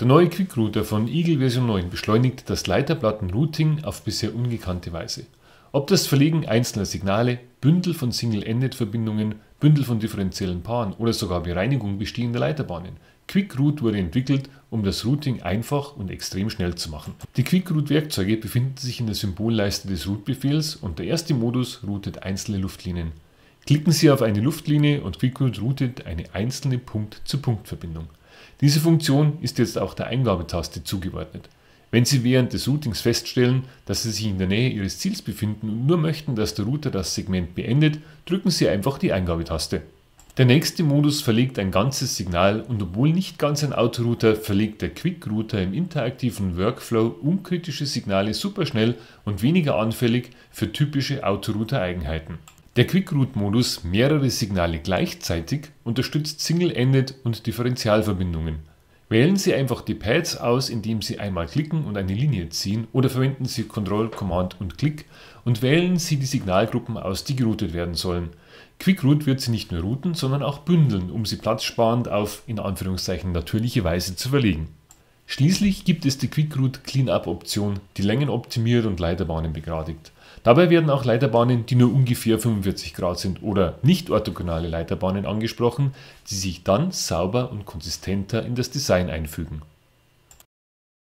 Der neue Quick Router von Eagle Version 9 beschleunigt das Leiterplatten-Routing auf bisher ungekannte Weise. Ob das Verlegen einzelner Signale, Bündel von Single-Endnet-Verbindungen, Bündel von differenziellen Paaren oder sogar Bereinigung bestehender Leiterbahnen. QuickRoute wurde entwickelt, um das Routing einfach und extrem schnell zu machen. Die QuickRoute-Werkzeuge befinden sich in der Symbolleiste des Route-Befehls und der erste Modus routet einzelne Luftlinien. Klicken Sie auf eine Luftlinie und QuickRoute routet eine einzelne Punkt-zu-Punkt-Verbindung. Diese Funktion ist jetzt auch der Eingabetaste zugeordnet. Wenn Sie während des Routings feststellen, dass Sie sich in der Nähe Ihres Ziels befinden und nur möchten, dass der Router das Segment beendet, drücken Sie einfach die Eingabetaste. Der nächste Modus verlegt ein ganzes Signal und obwohl nicht ganz ein Autorouter, verlegt der Quick Router im interaktiven Workflow unkritische Signale superschnell und weniger anfällig für typische Autorouter-Eigenheiten. Der Quick-Route-Modus mehrere Signale gleichzeitig unterstützt Single-Ended und Differentialverbindungen. Wählen Sie einfach die Pads aus, indem Sie einmal klicken und eine Linie ziehen oder verwenden Sie Ctrl, Command und Klick und wählen Sie die Signalgruppen aus, die geroutet werden sollen. Quickroute wird sie nicht nur routen, sondern auch bündeln, um sie platzsparend auf in Anführungszeichen natürliche Weise zu verlegen. Schließlich gibt es die Quick Route Cleanup Option, die Längen optimiert und Leiterbahnen begradigt. Dabei werden auch Leiterbahnen, die nur ungefähr 45 Grad sind oder nicht orthogonale Leiterbahnen angesprochen, die sich dann sauber und konsistenter in das Design einfügen.